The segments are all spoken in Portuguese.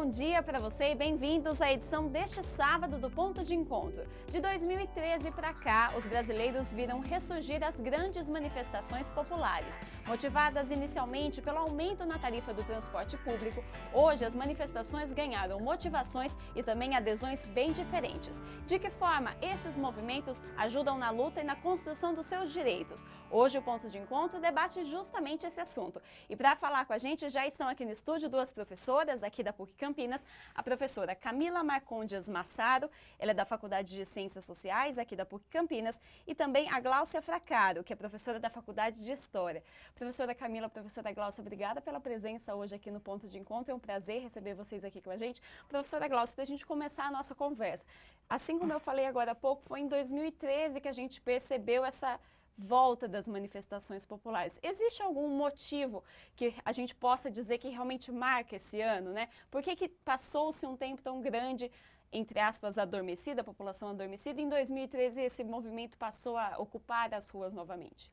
bom dia para você e bem-vindos à edição deste sábado do Ponto de Encontro. De 2013 para cá, os brasileiros viram ressurgir as grandes manifestações populares, Motivadas inicialmente pelo aumento na tarifa do transporte público, hoje as manifestações ganharam motivações e também adesões bem diferentes. De que forma esses movimentos ajudam na luta e na construção dos seus direitos? Hoje o ponto de encontro debate justamente esse assunto. E para falar com a gente já estão aqui no estúdio duas professoras aqui da PUC Campinas, a professora Camila Marcondes Massaro, ela é da Faculdade de Ciências Sociais aqui da PUC Campinas, e também a Gláucia Fracaro, que é professora da Faculdade de História. Professora Camila, professora Glaucia, obrigada pela presença hoje aqui no Ponto de Encontro. É um prazer receber vocês aqui com a gente. Professora Glaucia, para a gente começar a nossa conversa. Assim como eu falei agora há pouco, foi em 2013 que a gente percebeu essa volta das manifestações populares. Existe algum motivo que a gente possa dizer que realmente marca esse ano, né? Por que, que passou-se um tempo tão grande, entre aspas, adormecida, a população adormecida, e em 2013 esse movimento passou a ocupar as ruas novamente?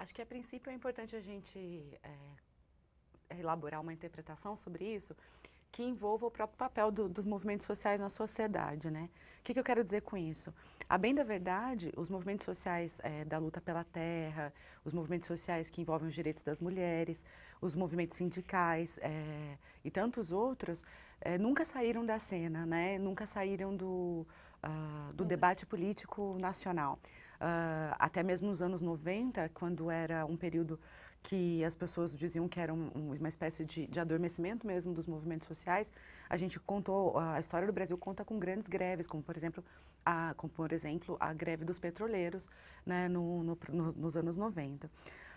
Acho que a princípio é importante a gente é, elaborar uma interpretação sobre isso que envolva o próprio papel do, dos movimentos sociais na sociedade, né? O que, que, eu quero dizer com isso? A bem da verdade, os movimentos sociais é, da luta pela terra, os movimentos sociais que envolvem os direitos das mulheres, os movimentos sindicais é, e tantos outros, é, nunca saíram da cena, né? Nunca saíram do, uh, do debate político nacional uh, até mesmo nos anos 90, quando era um período que as pessoas diziam que era um, uma espécie de, de, adormecimento mesmo dos movimentos sociais, a gente contou, a história do Brasil conta com grandes greves, como por exemplo a, como, por exemplo, a greve dos petroleiros né, no, no, no, nos anos 90. Uh,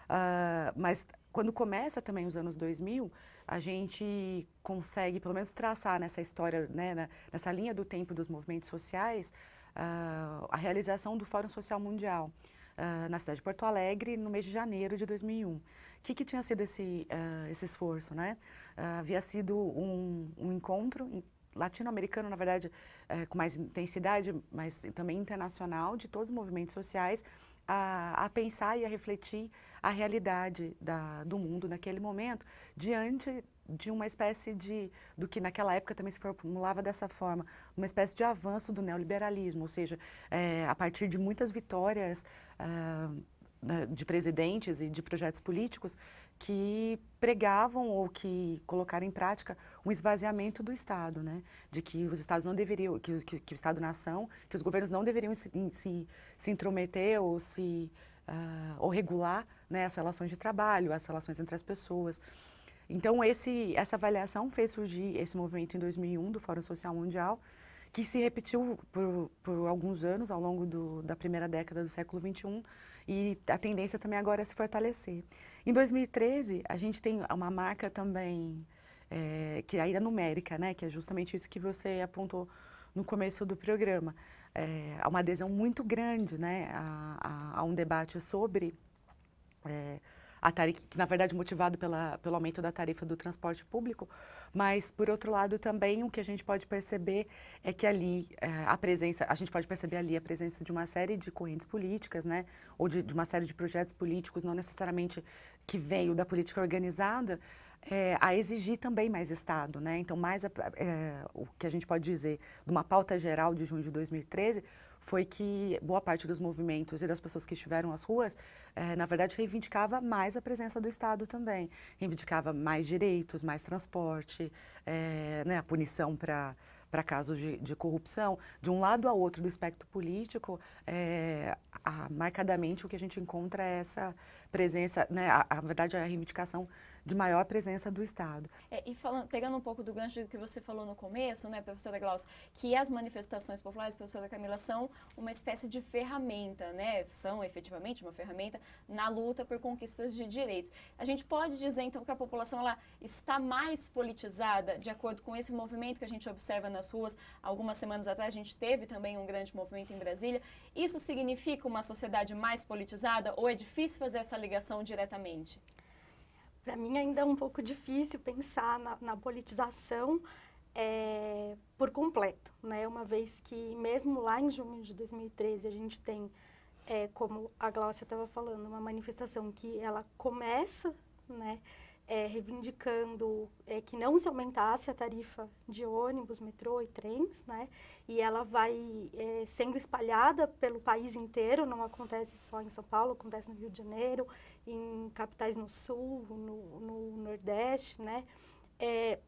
ah, mas quando começa também os anos 2000, a gente consegue pelo menos traçar nessa história, né, na, nessa linha do tempo dos movimentos sociais, uh, a realização do Fórum Social Mundial uh, na cidade de Porto Alegre no mês de janeiro de 2001. O que, que tinha sido esse, uh, esse esforço? Né? Ah, havia sido um, um encontro latino-americano, na verdade, eh, com mais intensidade, mas também internacional, de todos os movimentos sociais, a, a, pensar e a refletir a realidade da, do mundo naquele momento, diante de uma espécie de, do que naquela época também se formulava dessa forma, uma espécie de avanço do neoliberalismo, ou seja, é, a partir de muitas vitórias é, de presidentes e de projetos políticos que pregavam ou que colocaram em prática um esvaziamento do Estado, né? de que os Estados não deveriam, que, que, que o Estado-nação, que os governos não deveriam se, se, se intrometer ou se uh, ou regular né, as relações de trabalho, as relações entre as pessoas. Então, esse, essa avaliação fez surgir esse movimento em 2001 do Fórum Social Mundial, que se repetiu por, por alguns anos ao longo do, da primeira década do século XXI e a tendência também agora é se fortalecer. Em 2013, a gente tem uma marca também é, que ainda é numérica, né, que é justamente isso que você apontou no começo do programa. É, uma adesão muito grande né, a, a, a um debate sobre... É, a tarifa, na verdade motivado pela, pelo aumento da tarifa do transporte público, mas por outro lado também o que a gente pode perceber é que ali é, a presença, a gente pode perceber ali a presença de uma série de correntes políticas, né, ou de, de uma série de projetos políticos, não necessariamente que veio da política organizada, é, a exigir também mais Estado, né? Então, mais a, é, o que a gente pode dizer de uma pauta geral de junho de 2013 foi que boa parte dos movimentos e das pessoas que estiveram às ruas, eh, na verdade, reivindicava mais a presença do Estado também. Reivindicava mais direitos, mais transporte, eh, né, a punição para para casos de, de, corrupção. De um lado a outro do espectro político, é, a, marcadamente o que a gente encontra é essa, presença, né, a, a verdade é a reivindicação de maior presença do Estado. É, e falando, pegando um pouco do gancho do que você falou no começo, né, professora Glaucia, que as manifestações populares, professora Camila, são uma espécie de ferramenta, né, são efetivamente uma ferramenta na luta por conquistas de direitos. A gente pode dizer, então, que a população ela está mais politizada de acordo com esse movimento que a gente observa nas ruas. Algumas semanas atrás a gente teve também um grande movimento em Brasília. Isso significa uma sociedade mais politizada ou é difícil fazer essa ligação diretamente? Para mim ainda é um pouco difícil pensar na, na politização é, por completo, né? Uma vez que mesmo lá em junho de 2013 a gente tem, é, como a Glaucia estava falando, uma manifestação que ela começa, né? é, reivindicando é, que não se aumentasse a tarifa de ônibus, metrô e trens, né? E ela vai é, sendo espalhada pelo país inteiro, não acontece só em São Paulo, acontece no Rio de Janeiro, em capitais no Sul, no, no Nordeste, né? É,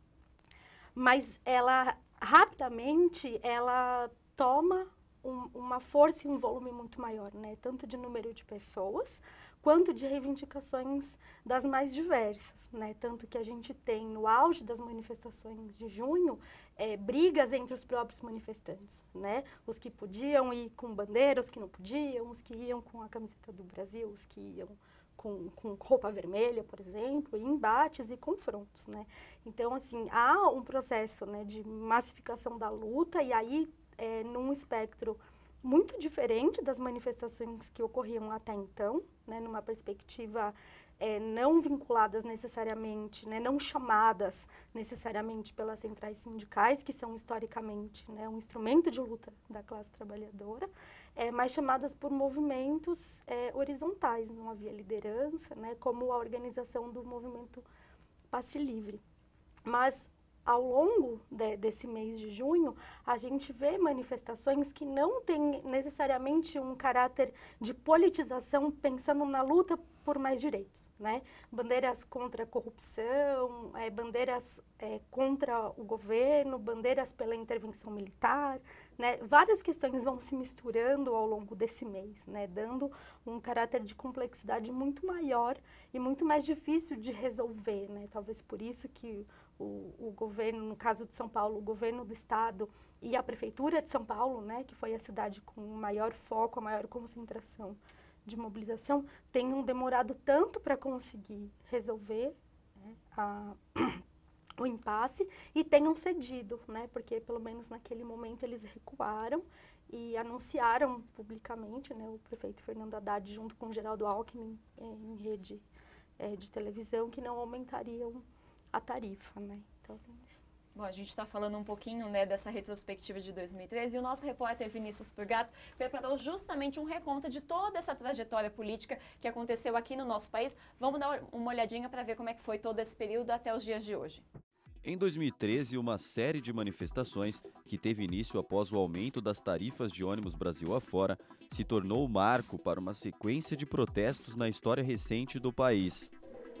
mas ela rapidamente ela toma um, uma força e um volume muito maior, né? Tanto de número de pessoas, quanto de reivindicações das mais diversas, né? Tanto que a gente tem no auge das manifestações de junho é, brigas entre os próprios manifestantes, né? Os que podiam ir com bandeira, os que não podiam, os que iam com a camiseta do Brasil, os que iam com, com roupa vermelha, por exemplo, e embates e confrontos, né? Então, assim, há um processo né, de massificação da luta e aí é, num espectro muito diferente das manifestações que ocorriam até então, né, numa perspectiva é, não vinculadas necessariamente, né, não chamadas necessariamente pelas centrais sindicais, que são historicamente né, um instrumento de luta da classe trabalhadora, é, mas chamadas por movimentos é, horizontais. Não havia liderança, né, como a organização do movimento Passe Livre. Mas ao longo de, desse mês de junho, a gente vê manifestações que não têm necessariamente um caráter de politização pensando na luta por mais direitos, né? Bandeiras contra a corrupção, é, bandeiras é, contra o governo, bandeiras pela intervenção militar, né? Várias questões vão se misturando ao longo desse mês, né? Dando um caráter de complexidade muito maior e muito mais difícil de resolver, né? Talvez por isso que o, o, governo, no caso de São Paulo, o governo do estado e a prefeitura de São Paulo, né, que foi a cidade com o maior foco, a maior concentração de mobilização, tenham demorado tanto para conseguir resolver né, a, o impasse e tenham cedido, né, porque pelo menos naquele momento eles recuaram e anunciaram publicamente, né, o prefeito Fernando Haddad junto com o Geraldo Alckmin eh, em rede eh, de televisão que não aumentariam a tarifa, né? Então, Bom, a gente está falando um pouquinho né, dessa retrospectiva de 2013 e o nosso repórter Vinícius Purgato preparou justamente um reconto de toda essa trajetória política que aconteceu aqui no nosso país. Vamos dar uma olhadinha para ver como é que foi todo esse período até os dias de hoje. Em 2013, uma série de manifestações, que teve início após o aumento das tarifas de ônibus Brasil afora, se tornou o marco para uma sequência de protestos na história recente do país.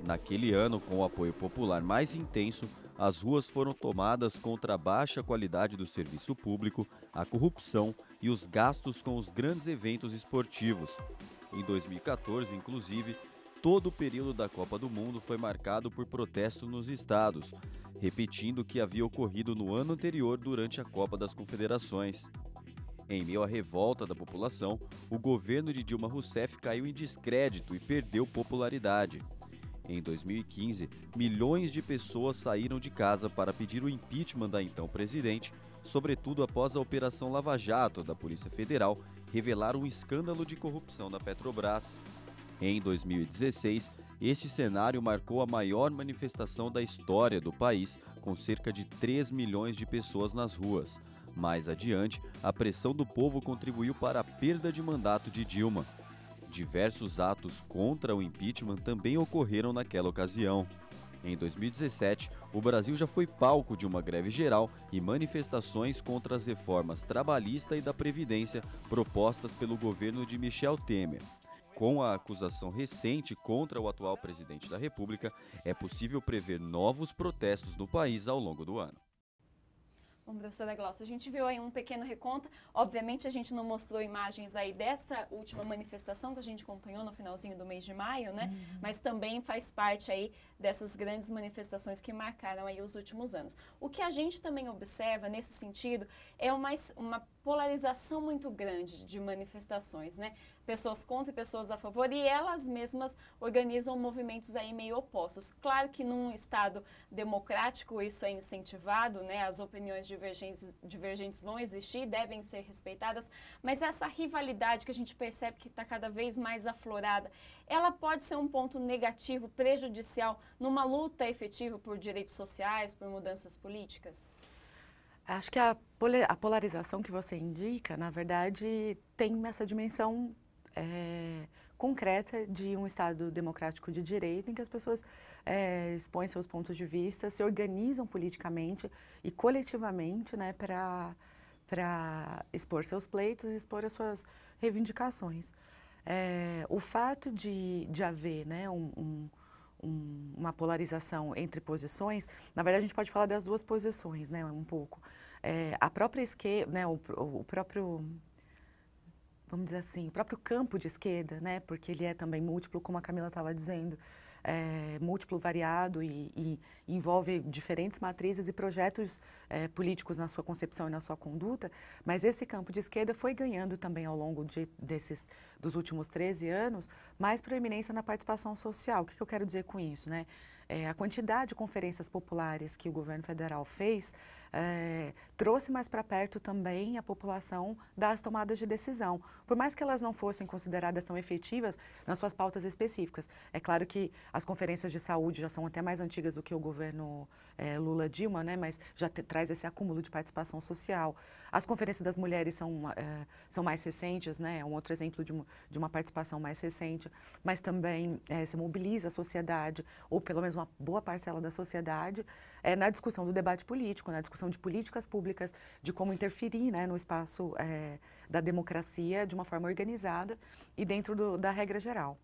Naquele ano, com o apoio popular mais intenso, as ruas foram tomadas contra a baixa qualidade do serviço público, a corrupção e os gastos com os grandes eventos esportivos. Em 2014, inclusive, todo o período da Copa do Mundo foi marcado por protestos nos estados, repetindo o que havia ocorrido no ano anterior durante a Copa das Confederações. Em meio à revolta da população, o governo de Dilma Rousseff caiu em descrédito e perdeu popularidade. Em 2015, milhões de pessoas saíram de casa para pedir o impeachment da então presidente, sobretudo após a Operação Lava Jato da Polícia Federal revelar um escândalo de corrupção na Petrobras. Em 2016, este cenário marcou a maior manifestação da história do país, com cerca de 3 milhões de pessoas nas ruas. Mais adiante, a pressão do povo contribuiu para a perda de mandato de Dilma, Diversos atos contra o impeachment também ocorreram naquela ocasião. Em 2017, o Brasil já foi palco de uma greve geral e manifestações contra as reformas trabalhista e da Previdência propostas pelo governo de Michel Temer. Com a acusação recente contra o atual presidente da República, é possível prever novos protestos no país ao longo do ano. Bom, professora Glaucia, a gente viu aí um pequeno reconto. Obviamente, a gente não mostrou imagens aí dessa última manifestação que a gente acompanhou no finalzinho do mês de maio, né? Uhum. Mas também faz parte aí dessas grandes manifestações que marcaram aí os últimos anos. O que a gente também observa nesse sentido é uma, uma polarização muito grande de manifestações, né? Pessoas contra e pessoas a favor e elas mesmas organizam movimentos aí meio opostos. Claro que num estado democrático isso é incentivado, né? As opiniões divergentes, divergentes vão existir, devem ser respeitadas, mas essa rivalidade que a gente percebe que está cada vez mais aflorada, ela pode ser um ponto negativo, prejudicial, numa luta efetiva por direitos sociais, por mudanças políticas? Acho que a, a polarização que você indica, na verdade, tem essa dimensão é, concreta de um Estado democrático de direito, em que as pessoas é, expõem seus pontos de vista, se organizam politicamente e coletivamente né, para expor seus pleitos e expor as suas reivindicações é, o fato de, de haver né, um, um, um, uma polarização entre posições, na verdade a gente pode falar das duas posições, né, um pouco. É, a própria esquerda, né, o, o, próprio, vamos dizer assim, o próprio campo de esquerda, né, porque ele é também múltiplo, como a Camila estava dizendo, é, múltiplo, variado e, e, envolve diferentes matrizes e projetos é, políticos na sua concepção e na sua conduta, mas esse campo de esquerda foi ganhando também ao longo de, desses, dos últimos 13 anos mais proeminência na participação social. O que, que eu quero dizer com isso? Né? É, a quantidade de conferências populares que o governo federal fez é, trouxe mais para perto também a população das tomadas de decisão. Por mais que elas não fossem consideradas tão efetivas nas suas pautas específicas. É claro que as conferências de saúde já são até mais antigas do que o governo é, eh, Lula-Dilma, né? mas já traz esse acúmulo de participação social. As conferências das mulheres são, é, são mais recentes, né? É um outro exemplo de, de uma participação mais recente, mas também se mobiliza a sociedade, ou pelo menos uma boa parcela da sociedade, é, na discussão do debate político, na discussão de políticas públicas, de como interferir né, no espaço é, da democracia de uma forma organizada e dentro do, da regra geral.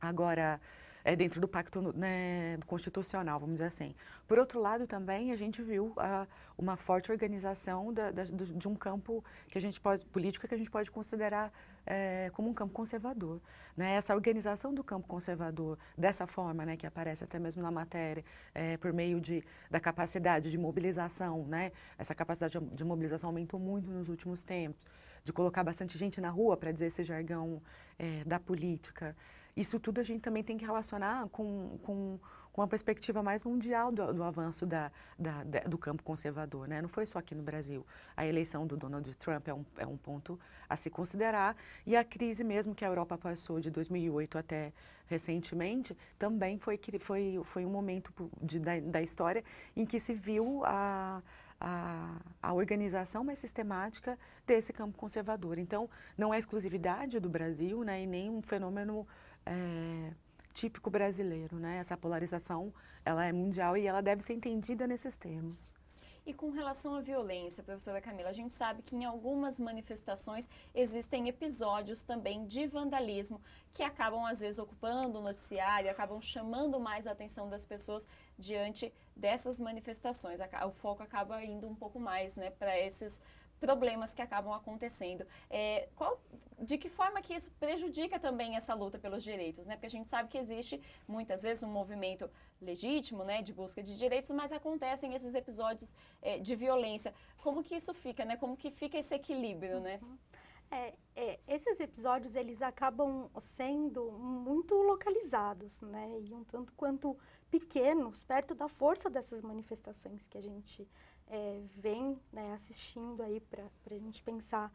Agora, é, dentro do pacto né, constitucional, vamos dizer assim. Por outro lado, também a gente viu uh, uma forte organização da, da, de um campo que a gente pode, político que a gente pode considerar é, como um campo conservador. Né? Essa organização do campo conservador, dessa forma né, que aparece até mesmo na matéria, é, por meio de, da capacidade de mobilização, né? essa capacidade de, de mobilização aumentou muito nos últimos tempos, de colocar bastante gente na rua para dizer esse jargão é, da política. Isso tudo a gente também tem que relacionar com, com, com a perspectiva mais mundial do, do avanço da, da, da, do campo conservador. Né? Não foi só aqui no Brasil. A eleição do Donald Trump é um, é um ponto a se considerar e a crise mesmo que a Europa passou de 2008 até recentemente também foi, foi, foi um momento de, da, da história em que se viu a, a, a, organização mais sistemática desse campo conservador. Então, não é exclusividade do Brasil né, e nem um fenômeno é, típico brasileiro, né? Essa polarização, ela é mundial e ela deve ser entendida nesses termos. E com relação à violência, professora Camila, a gente sabe que em algumas manifestações existem episódios também de vandalismo que acabam, às vezes, ocupando o noticiário, acabam chamando mais a atenção das pessoas diante dessas manifestações. O foco acaba indo um pouco mais né, para esses problemas que acabam acontecendo. É, qual, de que forma que isso prejudica também essa luta pelos direitos, né? Porque a gente sabe que existe muitas vezes um movimento legítimo, né, de busca de direitos, mas acontecem esses episódios é, de violência. Como que isso fica, né? Como que fica esse equilíbrio, né? uhum. né? É, é, esses episódios eles acabam sendo muito localizados, né? E um tanto quanto pequenos, perto da força dessas manifestações que a gente é, vem né, assistindo aí para a gente pensar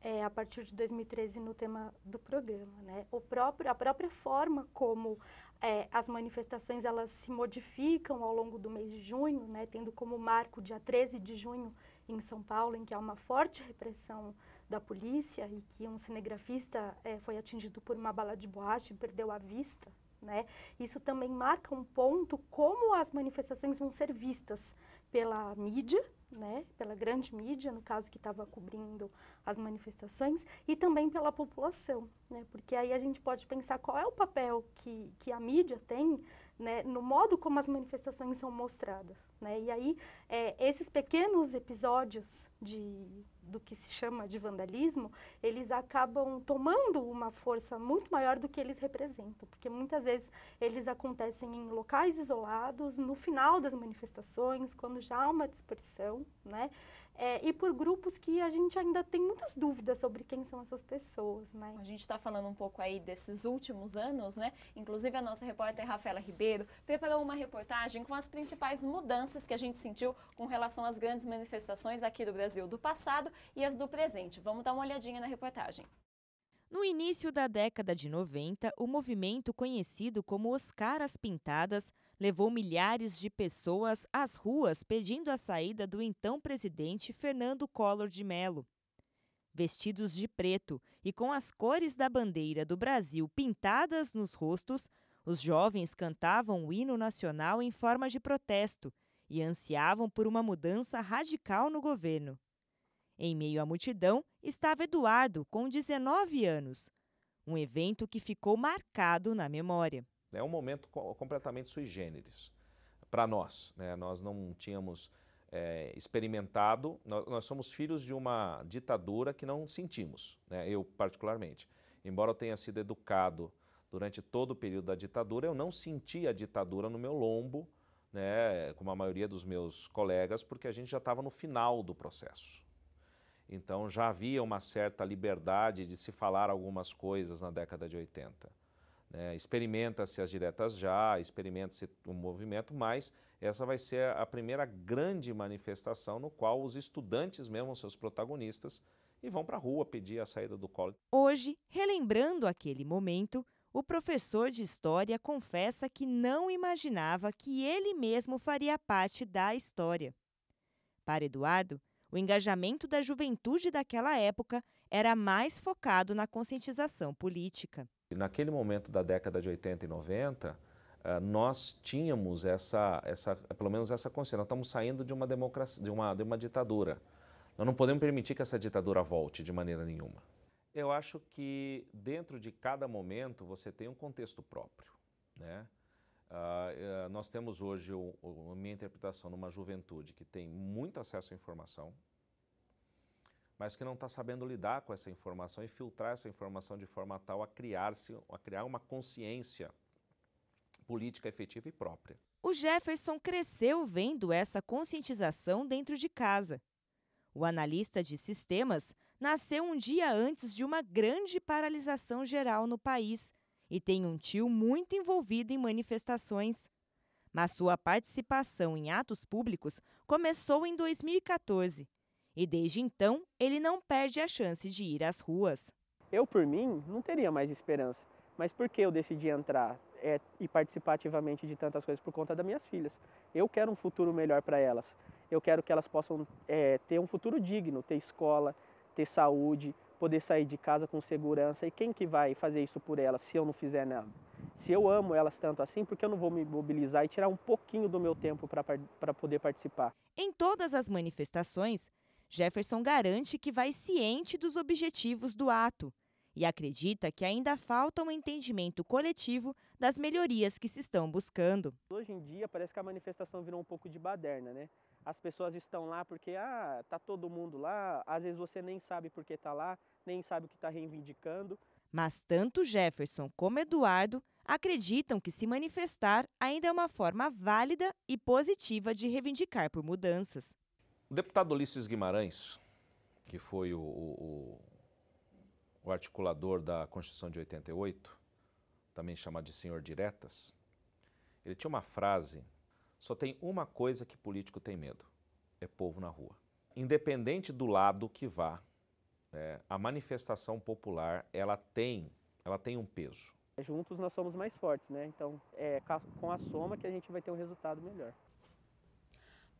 é, a partir de 2013 no tema do programa, né? O próprio, a própria forma como é, as manifestações elas se modificam ao longo do mês de junho, né? Tendo como marco dia 13 de junho em São Paulo, em que há uma forte repressão da polícia e que um cinegrafista é, foi atingido por uma bala de borracha e perdeu a vista, né? Isso também marca um ponto como as manifestações vão ser vistas pela mídia, né, pela grande mídia, no caso que estava cobrindo as manifestações, e também pela população, né, porque aí a gente pode pensar qual é o papel que, que a mídia tem né, no modo como as manifestações são mostradas. Né? E aí, é, esses pequenos episódios de, do que se chama de vandalismo, eles acabam tomando uma força muito maior do que eles representam, porque muitas vezes eles acontecem em locais isolados, no final das manifestações, quando já há uma dispersão, né? É, e por grupos que a gente ainda tem muitas dúvidas sobre quem são essas pessoas, né? A gente está falando um pouco aí desses últimos anos, né? Inclusive a nossa repórter Rafaela Ribeiro preparou uma reportagem com as principais mudanças que a gente sentiu com relação às grandes manifestações aqui do Brasil do passado e as do presente. Vamos dar uma olhadinha na reportagem. No início da década de 90, o movimento conhecido como Os Caras Pintadas levou milhares de pessoas às ruas pedindo a saída do então presidente Fernando Collor de Mello. Vestidos de preto e com as cores da bandeira do Brasil pintadas nos rostos, os jovens cantavam o hino nacional em forma de protesto e ansiavam por uma mudança radical no governo. Em meio à multidão estava Eduardo, com 19 anos. Um evento que ficou marcado na memória. É um momento completamente sui generis para nós. Né? Nós não tínhamos é, experimentado, nós, nós, somos filhos de uma ditadura que não sentimos, né? eu particularmente. Embora eu tenha sido educado durante todo o período da ditadura, eu não senti a ditadura no meu lombo, né? como a maioria dos meus colegas, porque a gente já estava no final do processo. Então já havia uma certa liberdade de se falar algumas coisas na década de 80. Né? Experimenta-se as diretas já, experimenta-se o um movimento, mas essa vai ser a primeira grande manifestação no qual os estudantes mesmo, seus protagonistas, e vão para a rua pedir a saída do colo. Hoje, relembrando aquele momento, o professor de história confessa que não imaginava que ele mesmo faria parte da história. Para Eduardo, o engajamento da juventude daquela época era mais focado na conscientização política. Naquele momento da década de 80 e 90, eh, nós tínhamos essa, essa pelo menos essa consciência. Nós estamos saindo de uma democracia, de uma, de uma ditadura. Nós não podemos permitir que essa ditadura volte de maneira nenhuma. Eu acho que dentro de cada momento você tem um contexto próprio, né? Uh, nós temos hoje, o, o, a minha interpretação, numa juventude que tem muito acesso à informação, mas que não está sabendo lidar com essa informação e filtrar essa informação de forma tal a criar-se, a criar uma consciência política efetiva e própria. O Jefferson cresceu vendo essa conscientização dentro de casa. O analista de sistemas nasceu um dia antes de uma grande paralisação geral no país e tem um tio muito envolvido em manifestações. Mas sua participação em atos públicos começou em 2014 e desde então ele não perde a chance de ir às ruas. Eu, por mim, não teria mais esperança. Mas por que eu decidi entrar é, e participar ativamente de tantas coisas? Por conta das minhas filhas. Eu quero um futuro melhor para elas. Eu quero que elas possam é, ter um futuro digno, ter escola, ter saúde, poder sair de casa com segurança. E quem que vai fazer isso por elas se eu não fizer nada? Se eu amo elas tanto assim, por que eu não vou me mobilizar e tirar um pouquinho do meu tempo para poder participar? Em todas as manifestações, Jefferson garante que vai ciente dos objetivos do ato e acredita que ainda falta um entendimento coletivo das melhorias que se estão buscando. Hoje em dia parece que a manifestação virou um pouco de baderna, né? As pessoas estão lá porque ah, tá todo mundo lá, às vezes você nem sabe por que tá lá, nem sabe o que está reivindicando. Mas tanto Jefferson como Eduardo acreditam que se manifestar ainda é uma forma válida e positiva de reivindicar por mudanças. O deputado Ulisses Guimarães, que foi o, o, o articulador da Constituição de 88, também chamado de Senhor Diretas, ele tinha uma frase: só tem uma coisa que político tem medo: é povo na rua. Independente do lado que vá, é, a manifestação popular ela tem, ela tem um peso. Juntos nós somos mais fortes, né? Então é com a soma que a gente vai ter um resultado melhor.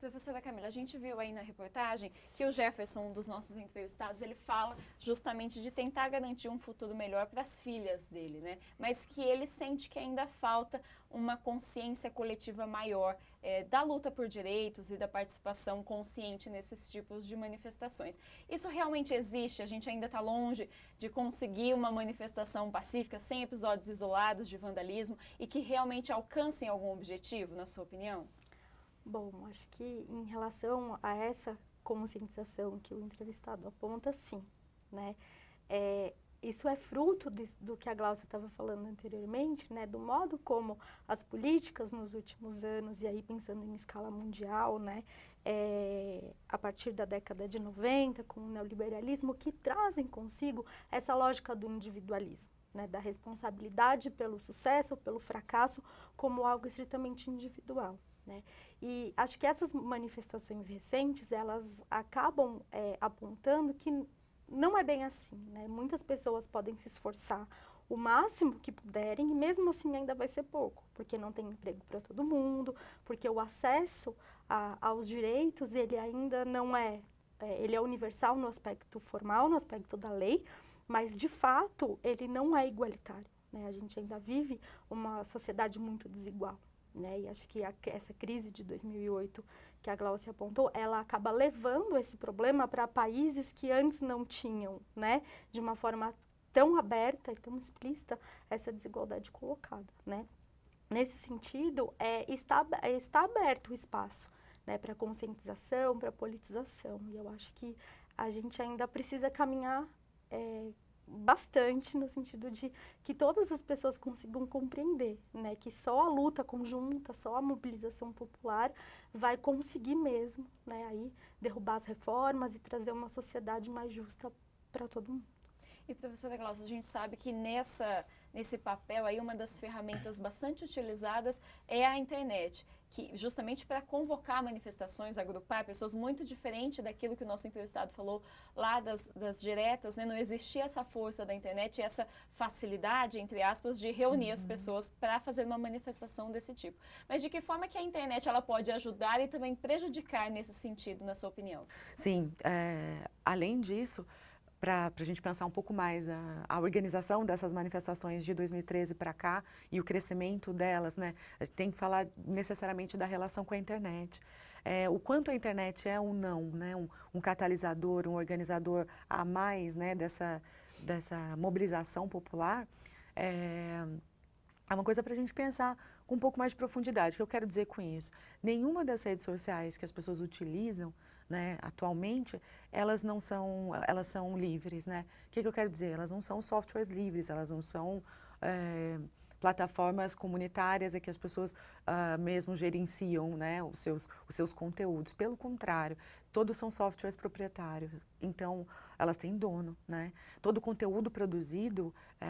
Professora Camila, a gente viu aí na reportagem que o Jefferson, um dos nossos entrevistados, ele fala justamente de tentar garantir um futuro melhor para as filhas dele, né? Mas que ele sente que ainda falta uma consciência coletiva maior é, da luta por direitos e da participação consciente nesses tipos de manifestações. Isso realmente existe? A gente ainda está longe de conseguir uma manifestação pacífica, sem episódios isolados de vandalismo e que realmente alcancem algum objetivo, na sua opinião? Bom, acho que em relação a essa conscientização que o entrevistado aponta, sim, né? É, isso é fruto de, do que a Glaucia estava falando anteriormente, né? Do modo como as políticas nos últimos anos, e aí pensando em escala mundial, né? É, a partir da década de 90, com o neoliberalismo, que trazem consigo essa lógica do individualismo. Né, da responsabilidade pelo sucesso, pelo fracasso, como algo estritamente individual. Né? E acho que essas manifestações recentes, elas acabam é, apontando que não é bem assim. Né? Muitas pessoas podem se esforçar o máximo que puderem e mesmo assim ainda vai ser pouco, porque não tem emprego para todo mundo, porque o acesso a, aos direitos ele ainda não é, é, ele é universal no aspecto formal, no aspecto da lei, mas de fato ele não é igualitário. Né? A gente ainda vive uma sociedade muito desigual. Né? E acho que a, essa crise de 2008 que a Glaucia apontou, ela acaba levando esse problema para países que antes não tinham, né? De uma forma tão aberta e tão explícita essa desigualdade colocada, né? Nesse sentido, é, está, está aberto o espaço né, para conscientização, para politização. E eu acho que a gente ainda precisa caminhar é, bastante no sentido de que todas as pessoas consigam compreender, né, que só a luta conjunta, só a mobilização popular vai conseguir mesmo, né, aí derrubar as reformas e trazer uma sociedade mais justa para todo mundo. E professora Glaucia, a gente sabe que nessa nesse papel aí uma das ferramentas bastante utilizadas é a internet, que justamente para convocar manifestações, agrupar pessoas muito diferente daquilo que o nosso entrevistado falou lá das, das diretas, né? Não existia essa força da internet, essa facilidade, entre aspas, de reunir uhum. as pessoas para fazer uma manifestação desse tipo. Mas de que forma que a internet ela pode ajudar e também prejudicar nesse sentido, na sua opinião? Sim, é, além disso, para a gente pensar um pouco mais a, a organização dessas manifestações de 2013 para cá e o crescimento delas, né? A gente tem que falar necessariamente da relação com a internet. É, o quanto a internet é ou não, né? Um, um catalisador, um organizador a mais, né? Dessa, dessa mobilização popular. É, é uma coisa para a gente pensar com um pouco mais de profundidade. O que eu quero dizer com isso? Nenhuma das redes sociais que as pessoas utilizam né, atualmente, elas não são, elas são livres. Né? O que, que eu quero dizer? Elas não são softwares livres, elas não são. É plataformas comunitárias é que as pessoas uh, mesmo gerenciam né, os, seus, os seus conteúdos. Pelo contrário, todos são softwares proprietários, então elas têm dono. Né? Todo conteúdo produzido é,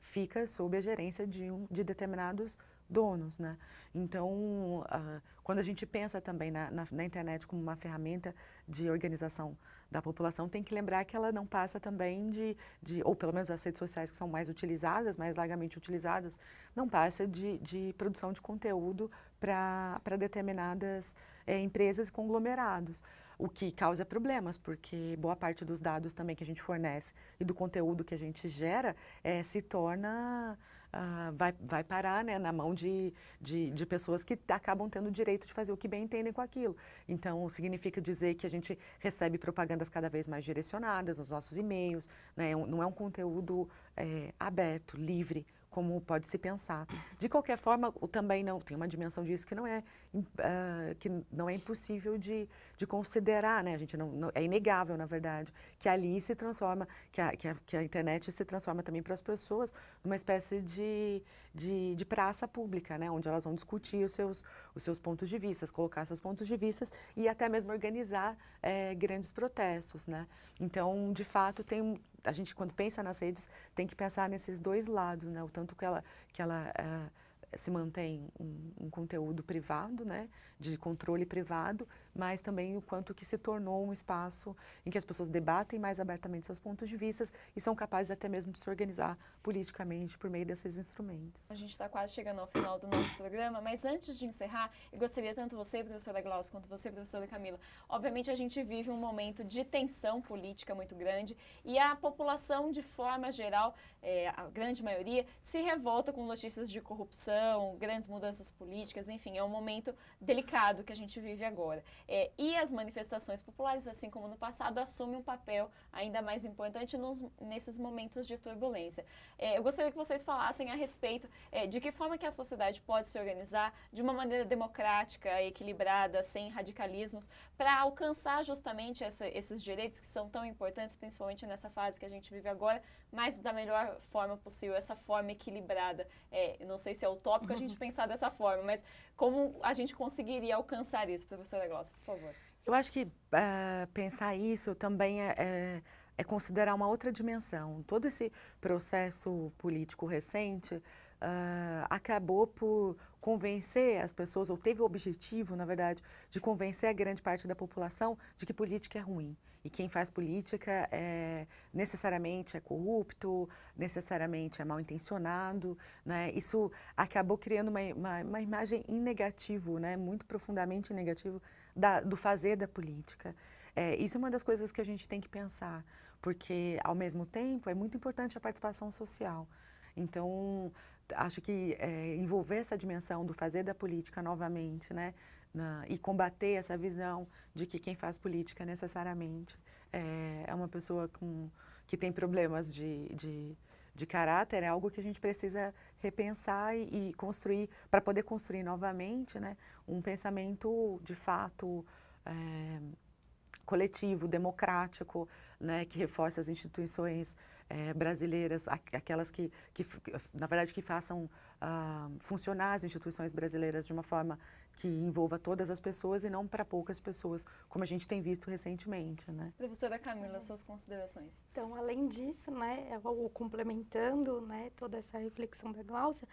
fica sob a gerência de, um, de determinados donos, né? Então, uh, quando a gente pensa também na, na, na, internet como uma ferramenta de organização da população, tem que lembrar que ela não passa também de, de ou pelo menos as redes sociais que são mais utilizadas, mais largamente utilizadas, não passa de, de produção de conteúdo para determinadas é, empresas e conglomerados o que causa problemas, porque boa parte dos dados também que a gente fornece e do conteúdo que a gente gera é, se torna uh, vai, vai parar né, na mão de, de, de, pessoas que acabam tendo o direito de fazer o que bem entendem com aquilo. Então, significa dizer que a gente recebe propagandas cada vez mais direcionadas nos nossos e-mails, né, é não é um conteúdo é, aberto, livre, como pode se pensar. De qualquer forma, também não tem uma dimensão disso que não é uh, que não é impossível de, de considerar, né? A gente não, não é inegável, na verdade, que ali se transforma, que a, que a, que a internet se transforma também para as pessoas numa espécie de, de, de, praça pública, né? Onde elas vão discutir os seus os seus pontos de vista, colocar seus pontos de vista e até mesmo organizar é, grandes protestos, né? Então, de fato, tem a gente quando pensa nas redes tem que pensar nesses dois lados, né? O tanto que ela que ela eh, se mantém um, um, conteúdo privado, né? De controle privado, mas também o quanto que se tornou um espaço em que as pessoas debatem mais abertamente seus pontos de vista e são capazes até mesmo de se organizar politicamente por meio desses instrumentos. A gente está quase chegando ao final do nosso programa, mas antes de encerrar, eu gostaria tanto você, professora Glaucio, quanto você, professora Camila. Obviamente a gente vive um momento de tensão política muito grande e a população, de forma geral, é, a grande maioria, se revolta com notícias de corrupção, grandes mudanças políticas, enfim, é um momento delicado que a gente vive agora. É, e as manifestações populares, assim como no passado, assumem um papel ainda mais importante nos, nesses momentos de turbulência. É, eu gostaria que vocês falassem a respeito é, de que forma que a sociedade pode se organizar de uma maneira democrática, equilibrada, sem radicalismos, para alcançar justamente essa, esses direitos que são tão importantes, principalmente nessa fase que a gente vive agora, mas da melhor forma possível, essa forma equilibrada. É, não sei se é utópico a gente pensar dessa forma, mas como a gente conseguiria alcançar isso, professora Glaucia, por favor? Eu acho que uh, pensar isso também é, é, é, considerar uma outra dimensão. Todo esse processo político recente uh, acabou por convencer as pessoas, ou teve o objetivo, na verdade, de convencer a grande parte da população de que política é ruim. E quem faz política é, necessariamente é corrupto, necessariamente é mal intencionado. Né? Isso acabou criando uma, uma, uma imagem em negativo, né? muito profundamente negativo, da, do fazer da política. É, isso é uma das coisas que a gente tem que pensar, porque, ao mesmo tempo, é muito importante a participação social. Então, acho que é, envolver essa dimensão do fazer da política novamente, né, na, e combater essa visão de que quem faz política necessariamente é, é uma pessoa com, que tem problemas de, de, de, caráter, é algo que a gente precisa repensar e, e construir, para poder construir novamente né, um pensamento de fato. É, coletivo, democrático, né, que reforça as instituições é, brasileiras, aquelas que, que, na verdade, que façam ah, funcionar as instituições brasileiras de uma forma que envolva todas as pessoas e não para poucas pessoas, como a gente tem visto recentemente, né? Professora Camila, é. suas considerações. Então, além disso, né, ou complementando, né, toda essa reflexão da Gláucia,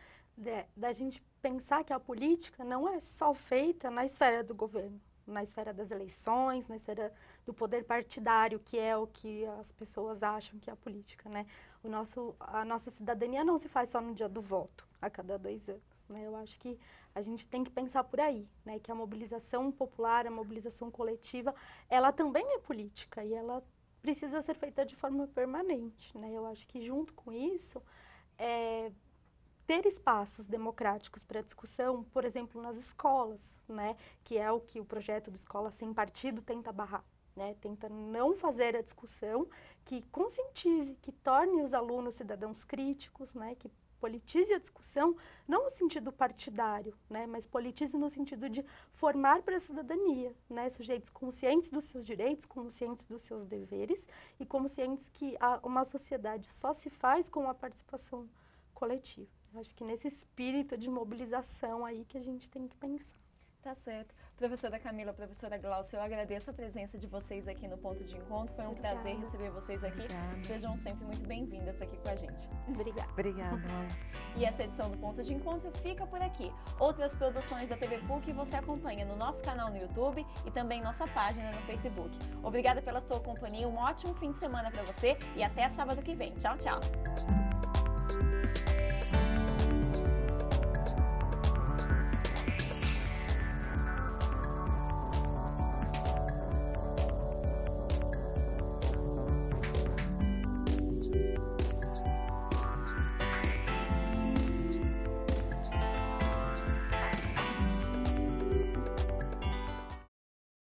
da gente pensar que a política não é só feita na esfera do governo, na esfera das eleições, na esfera do poder partidário, que é o que as pessoas acham que é a política, né? O nosso, a nossa cidadania não se faz só no dia do voto, a cada dois anos, né? Eu acho que a gente tem que pensar por aí, né? Que a mobilização popular, a mobilização coletiva, ela também é política e ela precisa ser feita de forma permanente, né? Eu acho que junto com isso, é, ter espaços democráticos para discussão, por exemplo, nas escolas, né, que é o que o projeto do Escola Sem Partido tenta barrar. Né, tenta não fazer a discussão que conscientize, que torne os alunos cidadãos críticos, né, que politize a discussão, não no sentido partidário, né, mas politize no sentido de formar para a cidadania, né, sujeitos conscientes dos seus direitos, conscientes dos seus deveres e conscientes que a, uma sociedade só se faz com a participação coletivo. acho que nesse espírito de mobilização aí que a gente tem que pensar. Tá certo. Professora Camila, professora Glaucia, eu agradeço a presença de vocês aqui no Ponto de Encontro. Foi um Obrigada. prazer receber vocês aqui. Obrigada. Sejam sempre muito bem-vindas aqui com a gente. Obrigada. Obrigada. e essa edição do Ponto de Encontro fica por aqui. Outras produções da TV PUC você acompanha no nosso canal no YouTube e também nossa página no Facebook. Obrigada pela sua companhia, um ótimo fim de semana para você e até sábado que vem. Tchau, tchau.